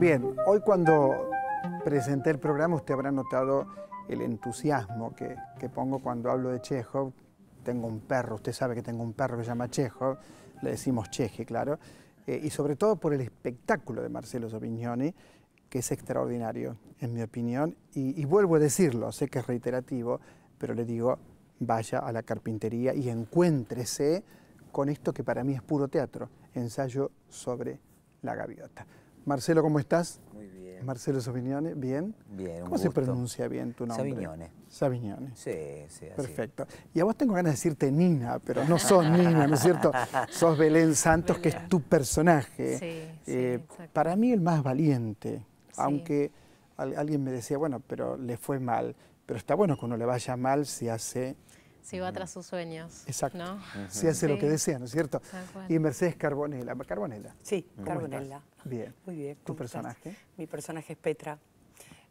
Bien, hoy cuando presenté el programa usted habrá notado el entusiasmo que, pongo cuando hablo de Chejo, Tengo un perro, usted sabe que tengo un perro que se llama Chejo, le decimos Cheje, claro, eh, y sobre todo por el espectáculo de Marcelo Sopignoni, que es extraordinario, en mi opinión, y vuelvo a decirlo, sé que es reiterativo, pero le digo, vaya a la carpintería y encuéntrese con esto que para mí es puro teatro, ensayo sobre la gaviota. Marcelo, ¿cómo estás? Muy bien. Marcelo Savignone, ¿bien? Bien, ¿Cómo se pronuncia bien tu nombre? Savignone. Savignone. Sí, sí, así Perfecto. Y a vos tengo ganas de decirte Nina, pero no sos Nina, ¿no es cierto? Sos Belén Santos, que es tu personaje. Sí, sí eh, Para mí el más valiente, aunque alguien me decía, bueno, pero le fue mal. Pero está bueno que uno le vaya mal si hace si va tras sus sueños. Exacto. Si hace lo que desea, ¿no es cierto? Y Mercedes Carbonella. ¿Carbonella? Sí, Carbonella. Bien. Muy bien. ¿Tu personaje? Mi personaje es Petra,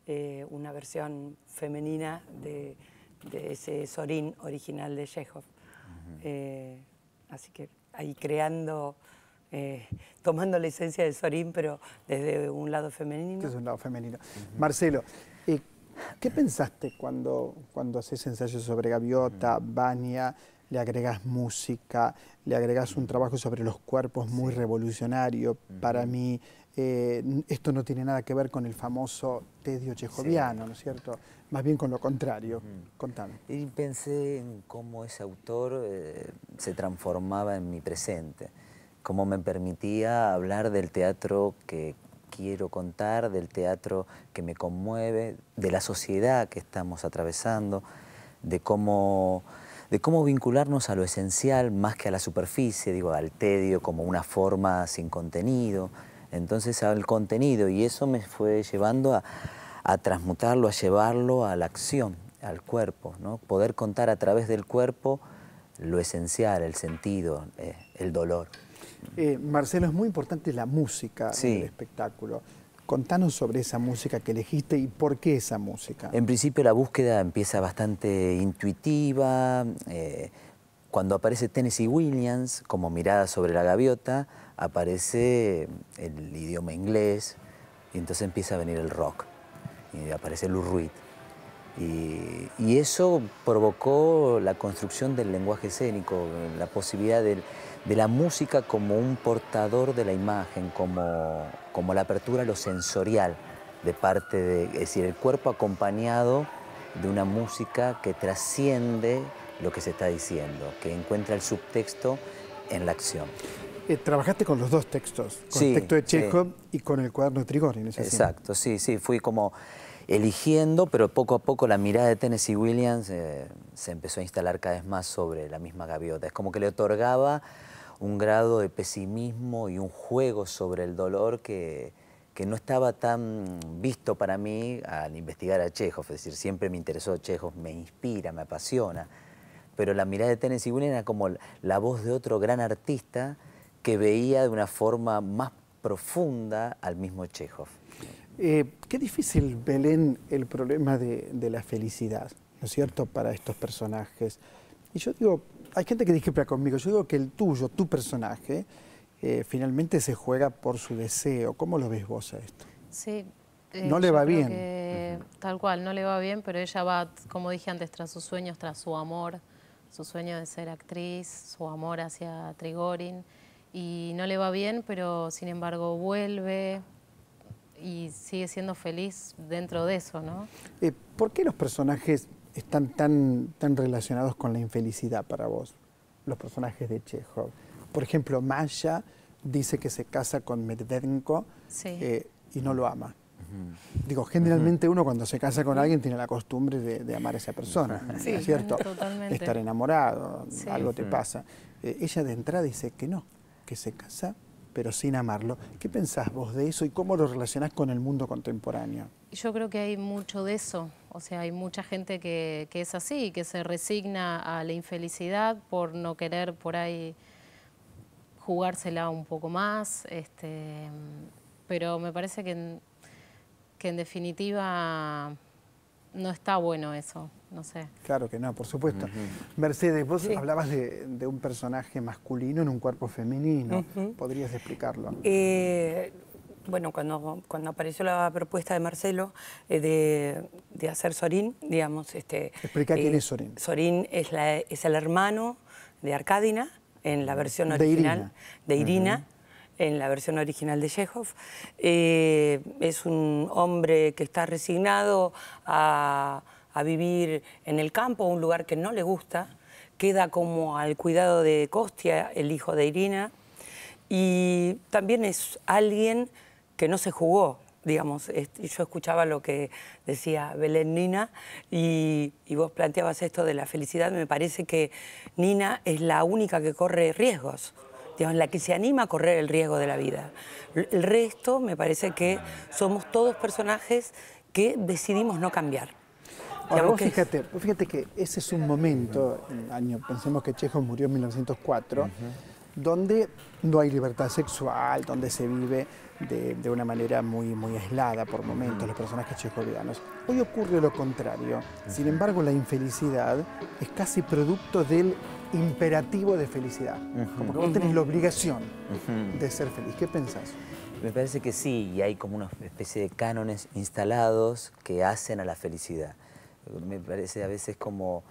eh, una versión femenina de, ese Sorín original de Chekhov. Eh, así que ahí creando... Eh, tomando la esencia de Sorín, pero desde un lado femenino. Desde un lado femenino. Marcelo, ¿Qué pensaste cuando, cuando haces ensayos sobre gaviota, Bania, mm. le agregas música, le agregas un trabajo sobre los cuerpos muy revolucionario? Para mí, eh, esto no tiene nada que ver con el famoso tedio chejoviano, ¿no es cierto? Más bien con lo contrario. Contame. Y pensé en cómo ese autor eh, se transformaba en mi presente, cómo me permitía hablar del teatro que quiero contar, del teatro que me conmueve, de la sociedad que estamos atravesando, de cómo, de cómo vincularnos a lo esencial más que a la superficie, digo, al tedio como una forma sin contenido. Entonces al contenido y eso me fue llevando a, a transmutarlo, a llevarlo a la acción, al cuerpo, ¿no? poder contar a través del cuerpo lo esencial, el sentido, eh, el dolor. Eh, Marcelo, es muy importante la música del espectáculo. Contanos sobre esa música que elegiste y por qué esa música. En principio la búsqueda empieza bastante intuitiva. Eh, cuando aparece Tennessee Williams como mirada sobre la gaviota, aparece el idioma inglés y entonces empieza a venir el rock y aparece Lou Reed. Y, y eso provocó la construcción del lenguaje escénico, la posibilidad del de la música como un portador de la imagen, como, como la apertura a lo sensorial de parte de, es decir, el cuerpo acompañado de una música que trasciende lo que se está diciendo, que encuentra el subtexto en la acción. Eh, trabajaste con los dos textos, con el texto de Checo y con el cuaderno de Trigori, Exacto, sí, sí, fui como eligiendo, pero poco a poco la mirada de Tennessee Williams eh, se empezó a instalar cada vez más sobre la misma gaviota. Es como que le otorgaba un grado de pesimismo y un juego sobre el dolor que, no estaba tan visto para mí al investigar a Chekhov. Es decir, siempre me interesó Chekhov, me inspira, me apasiona. Pero la mirada de Tennessee Williams era como la voz de otro gran artista que veía de una forma más profunda al mismo Chekhov. Eh, qué difícil, Belén, el problema de, de la felicidad, ¿no es cierto?, para estos personajes. Y yo digo, hay gente que discrepa conmigo. Yo digo que el tuyo, tu personaje, eh, finalmente se juega por su deseo. ¿Cómo lo ves vos a esto? Sí. Eh, no le va bien. tal cual, no le va bien, pero ella va, como dije antes, tras sus sueños, tras su amor, su sueño de ser actriz, su amor hacia Trigorin. Y no le va bien, pero sin embargo vuelve, y sigue siendo feliz dentro de eso, ¿no? Eh, ¿Por qué los personajes están tan, tan relacionados con la infelicidad para vos, los personajes de Chekhov? Por ejemplo, Maya... dice que se casa con Medvedenko eh, y no lo ama. Digo, generalmente uno cuando se casa con alguien tiene la costumbre de, amar a esa persona, ¿no es cierto? Estar enamorado, algo te pasa. Eh, ella de entrada dice que no, que se casa pero sin amarlo. ¿Qué pensás vos de eso y cómo lo relacionás con el mundo contemporáneo? Yo creo que hay mucho de eso. O sea, hay mucha gente que, es así, que se resigna a la infelicidad por no querer por ahí jugársela un poco más. Este, pero me parece que en, que en definitiva no está bueno eso, no sé. Claro que no, por supuesto. Mercedes, vos hablabas de, de, un personaje masculino en un cuerpo femenino, podrías explicarlo. Eh, bueno, cuando, cuando apareció la propuesta de Marcelo eh, de, hacer Sorín, digamos... Este, Explica eh, quién es Sorín. Sorín es, es el hermano de Arcádina, en la versión original. De Irina. En la versión original de Chekhov. Eh, es un hombre que está resignado a, a, vivir en el campo, un lugar que no le gusta. Queda como al cuidado de Kostia, el hijo de Irina. Y también es alguien que no se jugó, digamos. Yo escuchaba lo que decía Belén Nina y, vos planteabas esto de la felicidad. Me parece que Nina es la única que corre riesgos, digamos, la que se anima a correr el riesgo de la vida. El resto me parece que somos todos personajes que decidimos no cambiar. fíjate, fíjate que ese es un momento, año, pensemos que Chejo murió en 1904, donde no hay libertad sexual, donde se vive de, una manera muy, muy aislada por momentos, los personajes Chekhovianos. Hoy ocurre lo contrario. Sin embargo, la infelicidad es casi producto del imperativo de felicidad. Como que vos tenés la obligación de ser feliz. ¿Qué pensás? Me parece que sí, y hay como una especie de cánones instalados que hacen a la felicidad. Me parece a veces como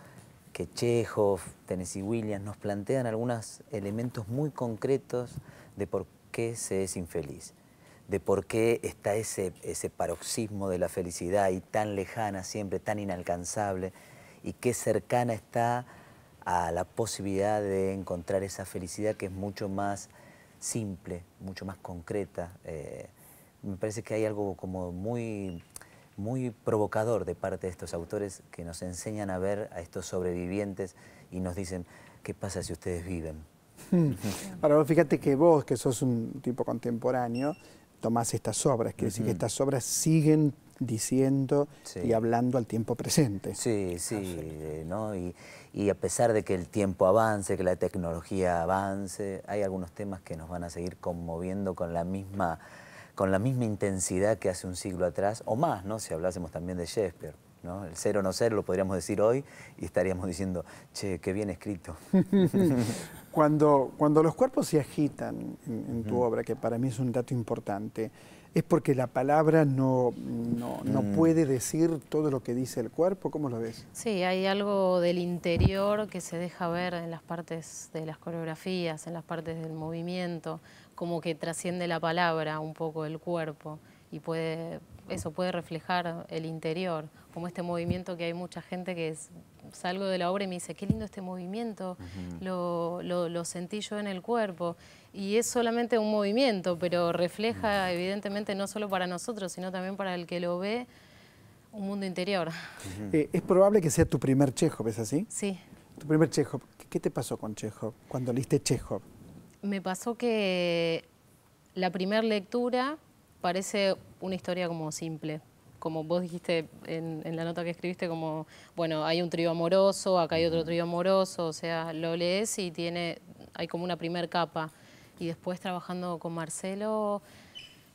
que Chekhov, Tennessee Williams nos plantean algunos elementos muy concretos de por qué se es infeliz de por qué está ese, ese paroxismo de la felicidad y tan lejana siempre, tan inalcanzable, y qué cercana está a la posibilidad de encontrar esa felicidad que es mucho más simple, mucho más concreta. Eh, me parece que hay algo como muy, muy provocador de parte de estos autores que nos enseñan a ver a estos sobrevivientes y nos dicen, ¿qué pasa si ustedes viven? Hmm. Ahora, fíjate que vos, que sos un tipo contemporáneo, más estas obras. Quiere decir que estas obras siguen diciendo y hablando al tiempo presente. Sí, sí, eh, ¿no? Y, y, a pesar de que el tiempo avance, que la tecnología avance, hay algunos temas que nos van a seguir conmoviendo con la misma, con la misma intensidad que hace un siglo atrás, o más, ¿no? Si hablásemos también de Shakespeare. El ser o no ser lo podríamos decir hoy y estaríamos diciendo, che, qué bien escrito. cuando, cuando los cuerpos se agitan en, tu obra, que para mí es un dato importante, es porque la palabra no, no, mm. puede decir todo lo que dice el cuerpo, ¿cómo lo ves? Sí, hay algo del interior que se deja ver en las partes de las coreografías, en las partes del movimiento, como que trasciende la palabra un poco el cuerpo y puede eso puede reflejar el interior, como este movimiento que hay mucha gente que es, salgo de la obra y me dice, qué lindo este movimiento, lo, sentí yo en el cuerpo. Y es solamente un movimiento, pero refleja evidentemente no solo para nosotros, sino también para el que lo ve, un mundo interior. Eh, es probable que sea tu primer Chekhov, ¿es así? Sí. Tu primer Chekhov. ¿Qué te pasó con Chekhov cuando leíste Chekhov? Me pasó que la primera lectura parece una historia como simple. Como vos dijiste en, la nota que escribiste, como, bueno, hay un trío amoroso, acá hay otro trío amoroso, o sea, lo lees y tiene, hay como una primer capa. Y después trabajando con Marcelo,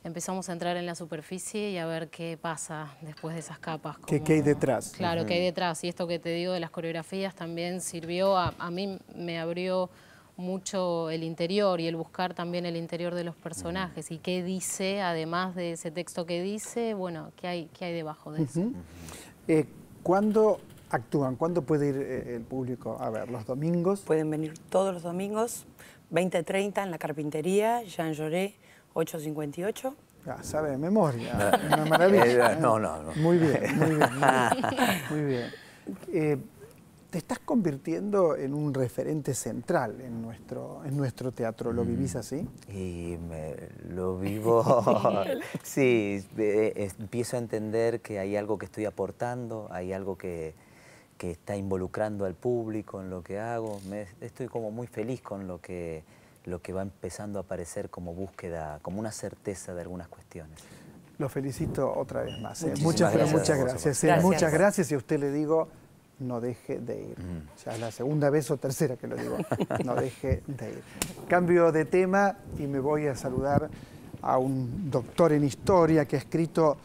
empezamos a entrar en la superficie y a ver qué pasa después de esas capas. ¿Qué, hay detrás? Claro, que qué hay detrás. Y esto que te digo de las coreografías también sirvió, a, a mí me abrió mucho el interior y el buscar también el interior de los personajes y qué dice, además de ese texto que dice, bueno, qué hay, qué hay debajo de eso. Eh, ¿Cuándo actúan? ¿Cuándo puede ir eh, el público a ver? ¿Los domingos? Pueden venir todos los domingos, 20.30 en la carpintería, Jean Lloré, 858. Ah, sabe de memoria, una maravilla. Eh, no, no, no. Muy bien, muy bien, muy bien. te estás convirtiendo en un referente central en nuestro, en nuestro teatro. ¿Lo mm. vivís así? Y lo vivo. sí, empiezo a entender que hay algo que estoy aportando, hay algo que, que está involucrando al público en lo que hago. Me, estoy como muy feliz con lo que, lo que va empezando a aparecer como búsqueda, como una certeza de algunas cuestiones. Lo felicito otra vez más. ¿eh? Muchas, muchas ¿eh? gracias. Muchas gracias y a usted le digo no deje de ir. O sea, es la segunda vez o tercera que lo digo, no deje de ir. Cambio de tema y me voy a saludar a un doctor en historia que ha escrito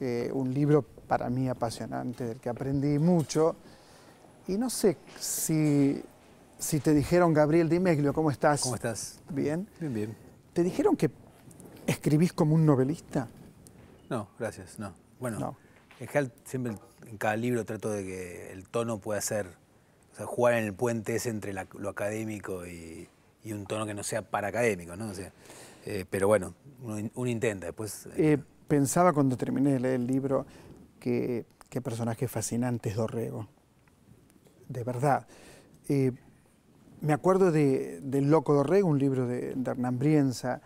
eh, un libro para mí apasionante, del que aprendí mucho. Y no sé si, si te dijeron, Gabriel Di ¿cómo estás? ¿Cómo estás? Bien. Bien, bien. ¿Te dijeron que escribís como un novelista? No, gracias, no. Bueno, no. siempre en cada libro trato de que el tono pueda ser, o sea, jugar en el puente ese entre lo académico y, un tono que no sea para académico, ¿no? O eh, pero bueno, uno, intenta después. Eh, eh, pensaba cuando terminé de leer el libro que qué personaje fascinante es Dorrego. De verdad. me acuerdo de, El Loco Dorrego, un libro de, Hernán Brienza,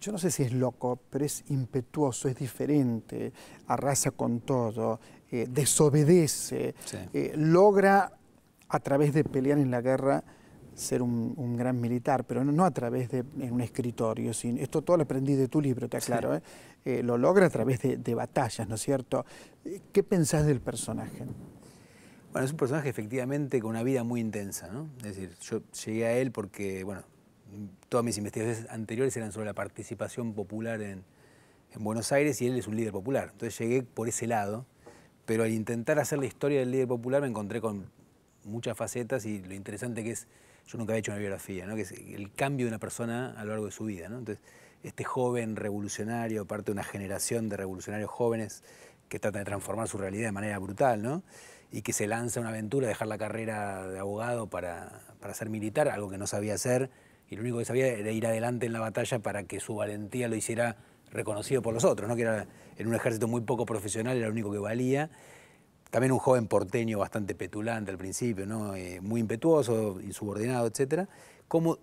yo no sé si es loco, pero es impetuoso, es diferente, arrasa con todo, eh, desobedece, eh, logra a través de pelear en la guerra ser un, gran militar, pero no, a través de un escritorio. esto todo lo aprendí de tu libro, te aclaro. Eh, lo logra a través de, batallas, ¿no es cierto? ¿Qué pensás del personaje? Bueno, es un personaje efectivamente con una vida muy intensa, ¿no? Es decir, yo llegué a él porque, bueno, todas mis investigaciones anteriores eran sobre la participación popular en, en Buenos Aires y él es un líder popular. Entonces llegué por ese lado, pero al intentar hacer la historia del líder popular me encontré con muchas facetas y lo interesante que es, yo nunca había hecho una biografía, ¿no? que es el cambio de una persona a lo largo de su vida. Entonces, este joven revolucionario, parte de una generación de revolucionarios jóvenes que tratan de transformar su realidad de manera brutal, ¿no? y que se lanza a una aventura, dejar la carrera de abogado para, para ser militar, algo que no sabía hacer, y lo único que sabía era ir adelante en la batalla para que su valentía lo hiciera reconocido por los otros, ¿no? que era en un ejército muy poco profesional, era lo único que valía. También un joven porteño bastante petulante al principio, ¿no? Eh, muy impetuoso, insubordinado, etc. Cómo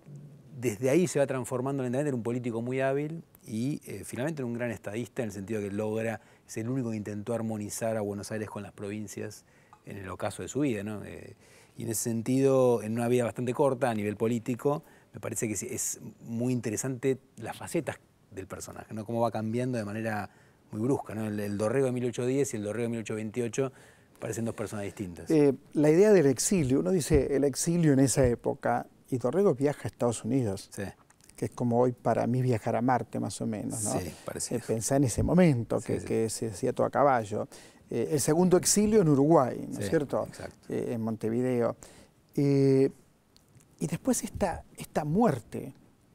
desde ahí se va transformando lentamente en un político muy hábil y eh, finalmente en un gran estadista, en el sentido que logra, es el único que intentó armonizar a Buenos Aires con las provincias en el ocaso de su vida. ¿no? Eh, y en ese sentido, en una vida bastante corta a nivel político, me parece que es muy interesante las facetas del personaje, ¿no? Cómo va cambiando de manera muy brusca, El, Dorrego de 1810 y el Dorrego de 1828 parecen dos personas distintas. Eh, la idea del exilio, uno dice el exilio en esa época, y Dorrego viaja a Estados Unidos. Que es como hoy para mí viajar a Marte, más o menos, ¿no? Sí, eh, en ese momento que, se hacía todo a caballo. Eh, el segundo exilio en Uruguay, ¿no es cierto? en Montevideo. Y después esta, esta muerte,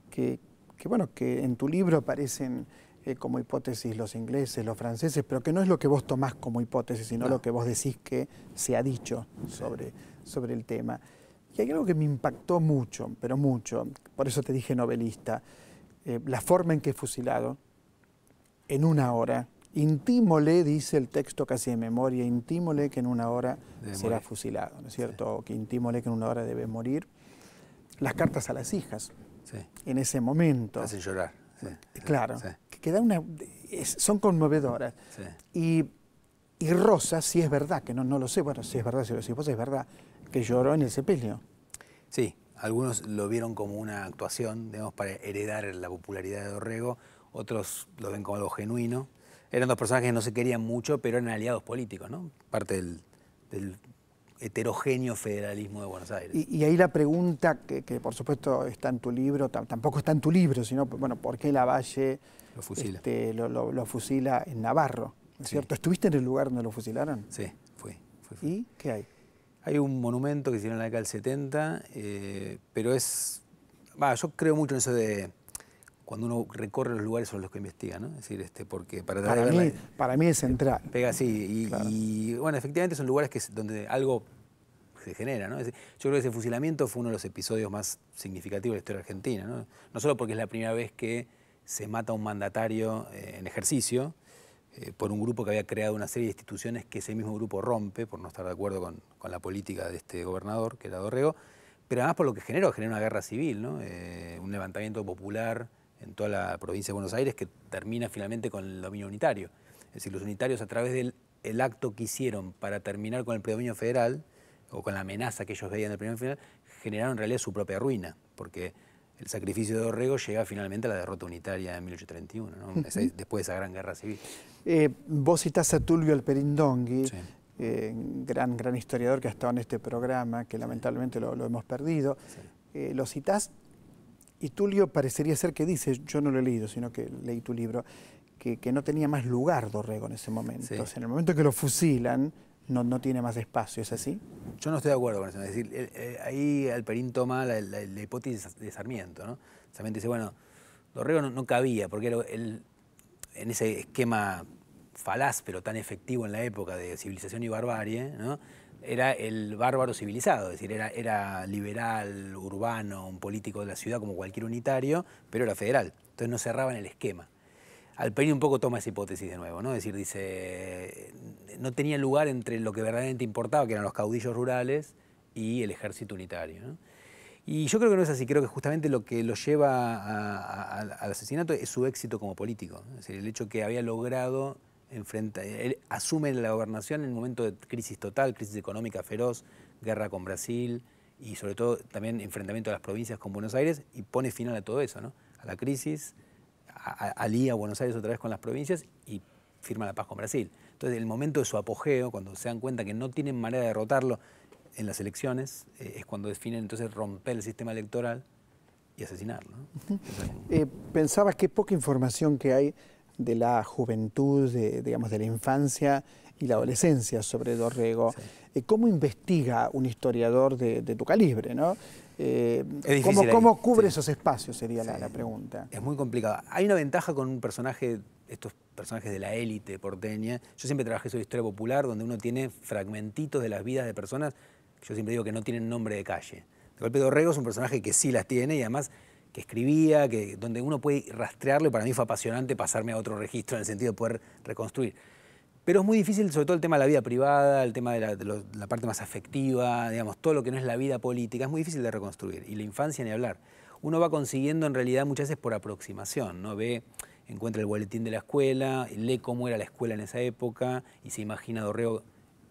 que, bueno, que en tu libro aparecen eh, como hipótesis los ingleses, los franceses, pero que no es lo que vos tomás como hipótesis, sino lo que vos decís que se ha dicho sobre, el tema. Y hay algo que me impactó mucho, pero mucho, por eso te dije novelista, eh, la forma en que es fusilado, en una hora, Intímole, dice el texto casi de memoria, intímole que en una hora será fusilado, ¿no es cierto? O que intímole que en una hora debe morir las cartas a las hijas en ese momento. hace llorar. claro. queda una, son conmovedoras. Y, Rosa, si es verdad, que no, no lo sé, bueno, si es verdad, si lo sé, vos es verdad, que lloró en el sepelio. Sí, algunos lo vieron como una actuación, digamos, para heredar la popularidad de Dorrego, otros lo ven como algo genuino. Eran dos personajes que no se querían mucho, pero eran aliados políticos, ¿no? Parte del heterogéneo federalismo de Buenos Aires. Y, ahí la pregunta, que, por supuesto está en tu libro, tampoco está en tu libro, sino, bueno, ¿por qué Lavalle lo fusila, este, lo, fusila en Navarro? ¿Es cierto? ¿Estuviste en el lugar donde lo fusilaron? Sí, fui. ¿Y qué hay? Hay un monumento que hicieron en la 70, eh, pero es... yo creo mucho en eso de cuando uno recorre los lugares son los que investiga, ¿no? Es decir, este, porque para, para mí, para mí es eh, central. Pega así y, bueno, efectivamente son lugares que donde algo se genera, ¿no? yo creo que ese fusilamiento fue uno de los episodios más significativos de la historia argentina, ¿no? No solo porque es la primera vez que se mata a un mandatario eh, en ejercicio eh, por un grupo que había creado una serie de instituciones que ese mismo grupo rompe por no estar de acuerdo con, con la política de este gobernador, que era Dorrego, pero además por lo que generó, generó una guerra civil, un levantamiento popular en toda la provincia de Buenos Aires, que termina finalmente con el dominio unitario. Es decir, los unitarios a través del acto que hicieron para terminar con el predominio federal, o con la amenaza que ellos veían del predominio federal, generaron en realidad su propia ruina, porque el sacrificio de Dorrego llega finalmente a la derrota unitaria en 1831, después de esa gran guerra civil. Eh, vos citás a Tulvio Alperindongui, eh, gran, gran historiador que ha estado en este programa, que lamentablemente lo, hemos perdido. Eh, lo citás y Tulio parecería ser que dice, yo no lo he leído, sino que leí tu libro, que, no tenía más lugar Dorrego en ese momento. en el momento que lo fusilan, no, no, tiene más espacio, ¿es así? Yo no estoy de acuerdo con eso. decir, ahí Alperín toma la, hipótesis de Sarmiento, ¿no? Sarmiento dice, bueno, Dorrego no, cabía, porque era él, en ese esquema falaz, pero tan efectivo en la época de civilización y barbarie, ¿no? era el bárbaro civilizado, es decir, era, liberal, urbano, un político de la ciudad como cualquier unitario, pero era federal. Entonces no en el esquema. Al Alperín un poco toma esa hipótesis de nuevo, ¿no? Es decir, dice, no tenía lugar entre lo que verdaderamente importaba, que eran los caudillos rurales, y el ejército unitario. Y yo creo que no es así, creo que justamente lo que lo lleva al asesinato es su éxito como político, es decir, el hecho que había logrado enfrenta, asume la gobernación en un momento de crisis total, crisis económica feroz, guerra con Brasil y sobre todo también enfrentamiento de las provincias con Buenos Aires y pone final a todo eso, ¿no? a la crisis, alía a Buenos Aires otra vez con las provincias y firma la paz con Brasil. Entonces el momento de su apogeo, cuando se dan cuenta que no tienen manera de derrotarlo en las elecciones, eh, es cuando definen entonces romper el sistema electoral y asesinarlo. Eh, ¿Pensabas que poca información que hay de la juventud, digamos, de la infancia y la adolescencia sobre Dorrego. Eh, ¿Cómo investiga un historiador de, tu calibre? ¿no? Eh, ¿cómo, cubre esos espacios? Sería la, pregunta. Es muy complicado. Hay una ventaja con un personaje, estos personajes de la élite porteña. Yo siempre trabajé sobre historia popular, donde uno tiene fragmentitos de las vidas de personas yo siempre digo que no tienen nombre de calle. De golpe Dorrego es un personaje que sí las tiene y además que escribía, que, donde uno puede rastrearlo para mí fue apasionante pasarme a otro registro en el sentido de poder reconstruir. Pero es muy difícil, sobre todo el tema de la vida privada, el tema de la, parte más afectiva, digamos, todo lo que no es la vida política, es muy difícil de reconstruir. Y la infancia ni hablar. Uno va consiguiendo en realidad muchas veces por aproximación, ¿no? Ve, encuentra el boletín de la escuela, lee cómo era la escuela en esa época y se imagina a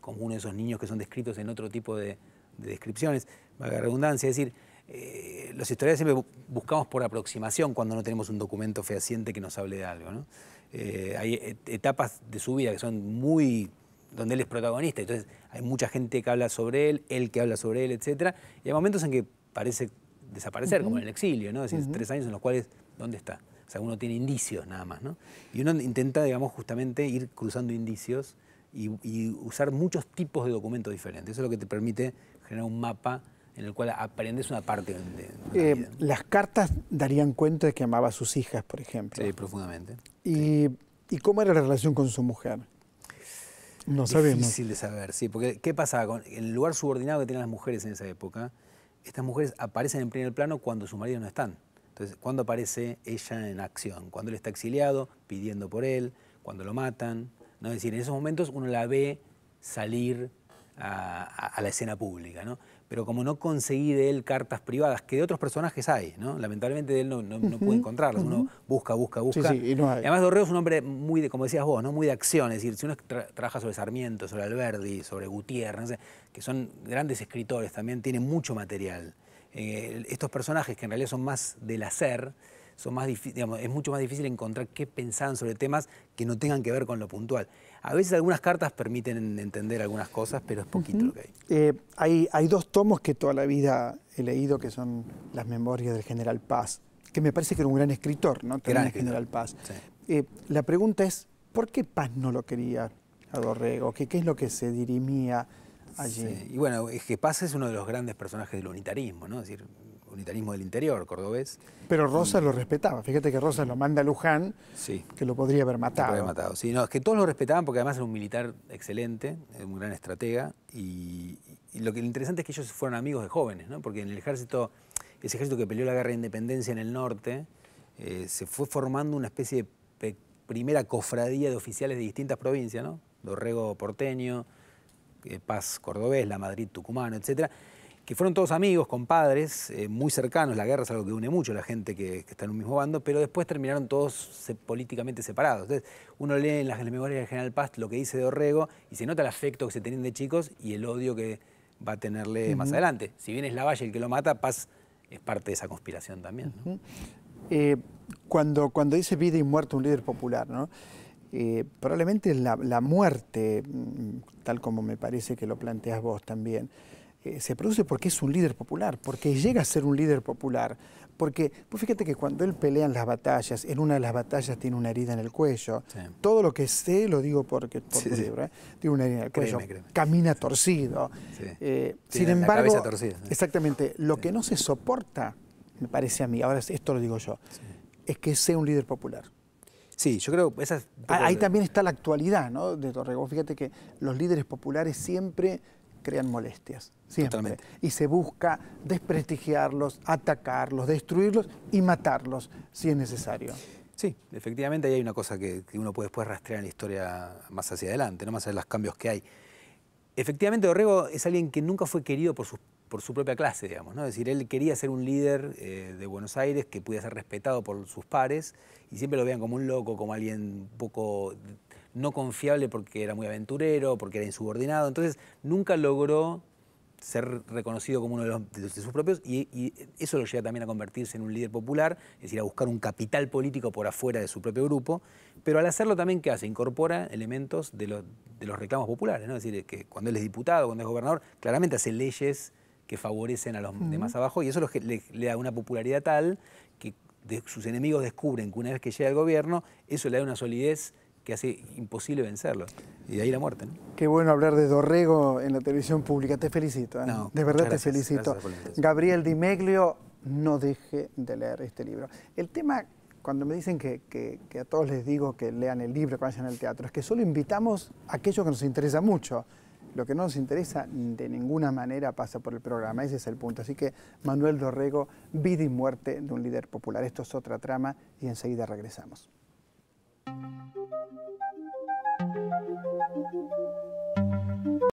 como uno de esos niños que son descritos en otro tipo de, descripciones, valga redundancia, es decir, eh, los historiadores siempre buscamos por aproximación cuando no tenemos un documento fehaciente que nos hable de algo. Eh, hay etapas de su vida que son muy donde él es protagonista, entonces hay mucha gente que habla sobre él, él que habla sobre él, etc. Y hay momentos en que parece desaparecer, como en el exilio, tres años en los cuales, ¿dónde está? uno tiene indicios nada más, ¿no? Y uno intenta, digamos, justamente ir cruzando indicios y, y usar muchos tipos de documentos diferentes. Eso es lo que te permite generar un mapa en el cual aprendes una parte de, eh, Las cartas darían cuenta de que amaba a sus hijas, por ejemplo. Sí, profundamente. ¿Y, cómo era la relación con su mujer? No sabemos. sabemos. Difícil de saber, sí, porque ¿qué pasaba? Con el lugar subordinado que tenían las mujeres en esa época, estas mujeres aparecen en primer plano cuando sus maridos no están. Entonces, ¿cuándo aparece ella en acción? Cuando él está exiliado, pidiendo por él, cuando lo matan. ¿no? Es decir, en esos momentos uno la ve salir a, a la escena pública. ¿no? pero como no conseguí de él cartas privadas, que de otros personajes hay, ¿no? Lamentablemente de él no, no, pude encontrarlas, uno busca, busca, busca. Sí, Además Dorreo es un hombre muy, de, como decías vos, ¿no? muy de acción, es decir, si uno trabaja sobre Sarmiento, sobre Alberdi, sobre Gutiérrez, que son grandes escritores también, tiene mucho material. Eh, estos personajes que en realidad son más del hacer, más es mucho más difícil encontrar qué pensaban sobre temas que no tengan que ver con lo puntual. A veces algunas cartas permiten entender algunas cosas, pero es poquito lo que eh, hay. hay. dos tomos que toda la vida he leído, que son Las Memorias del General Paz, que me parece que era un gran escritor, ¿no? gran General Paz. Eh, la pregunta es, ¿por qué Paz no lo quería a Dorrego? ¿Qué, qué es lo que se dirimía allí? Y bueno, es que Paz es uno de los grandes personajes del unitarismo, ¿no? decir, unitarismo del interior cordobés. Pero Rosa lo respetaba. Fíjate que Rosa lo manda a Luján, que lo podría haber matado. Lo podría haber matado. Sí, es que todos lo respetaban porque además era un militar excelente, un gran estratega. Y, lo, que, lo interesante es que ellos fueron amigos de jóvenes, porque en el ejército, ese ejército que peleó la guerra de independencia en el norte, eh, se fue formando una especie de primera cofradía de oficiales de distintas provincias, ¿no? Dorrego porteño, eh, Paz cordobés, La Madrid tucumano, etcétera y fueron todos amigos, compadres, eh, muy cercanos. La guerra es algo que une mucho a la gente que, está en un mismo bando, pero después terminaron todos políticamente separados. uno lee en las memorias del general Paz lo que dice de Orrego y se nota el afecto que se tenían de chicos y el odio que va a tenerle más adelante. Si bien es Lavalle el que lo mata, Paz es parte de esa conspiración también. Eh, cuando, cuando dice vida y muerte un líder popular, eh, probablemente la, la muerte, mm, tal como me parece que lo planteas vos también, eh, se produce porque es un líder popular, porque llega a ser un líder popular. Porque, pues fíjate que cuando él pelea en las batallas, en una de las batallas tiene una herida en el cuello. Todo lo que sé lo digo porque por libro, ¿eh? tiene una herida en el cuello. Camina torcido. Eh, sin embargo, exactamente, lo que no se soporta, me parece a mí, ahora esto lo digo yo, es que sea un líder popular. Sí, yo creo que esa Ahí también está la actualidad ¿no? de Torrego. Fíjate que los líderes populares siempre crean molestias, siempre. Y se busca desprestigiarlos, atacarlos, destruirlos y matarlos si es necesario. Sí, efectivamente ahí hay una cosa que, uno puede después rastrear en la historia más hacia adelante, ¿no? más allá de los cambios que hay. Efectivamente, Dorrego es alguien que nunca fue querido por su, por su propia clase, digamos. ¿no? Es decir, él quería ser un líder eh, de Buenos Aires que pudiera ser respetado por sus pares y siempre lo vean como un loco, como alguien un poco no confiable porque era muy aventurero, porque era insubordinado. Entonces, nunca logró ser reconocido como uno de, sus propios y, eso lo lleva también a convertirse en un líder popular, es decir, a buscar un capital político por afuera de su propio grupo, pero al hacerlo también, ¿qué hace? Incorpora elementos de, los, reclamos populares, ¿no? es decir, que cuando él es diputado, cuando es gobernador, claramente hace leyes que favorecen a los de más abajo y eso le, le da una popularidad tal que sus enemigos descubren que una vez que llega al gobierno, eso le da una solidez que hace imposible vencerlo. Y de ahí la muerte. Qué bueno hablar de Dorrego en la televisión pública. Te felicito. ¿eh? de verdad te felicito. Gabriel Di Meglio, no deje de leer este libro. El tema, cuando me dicen que, a todos les digo que lean el libro, que vayan al teatro, es que solo invitamos a aquello que nos interesa mucho. Lo que no nos interesa de ninguna manera pasa por el programa, ese es el punto. Así que Manuel Dorrego, vida y muerte de un líder popular. Esto es otra trama y enseguida regresamos. thank you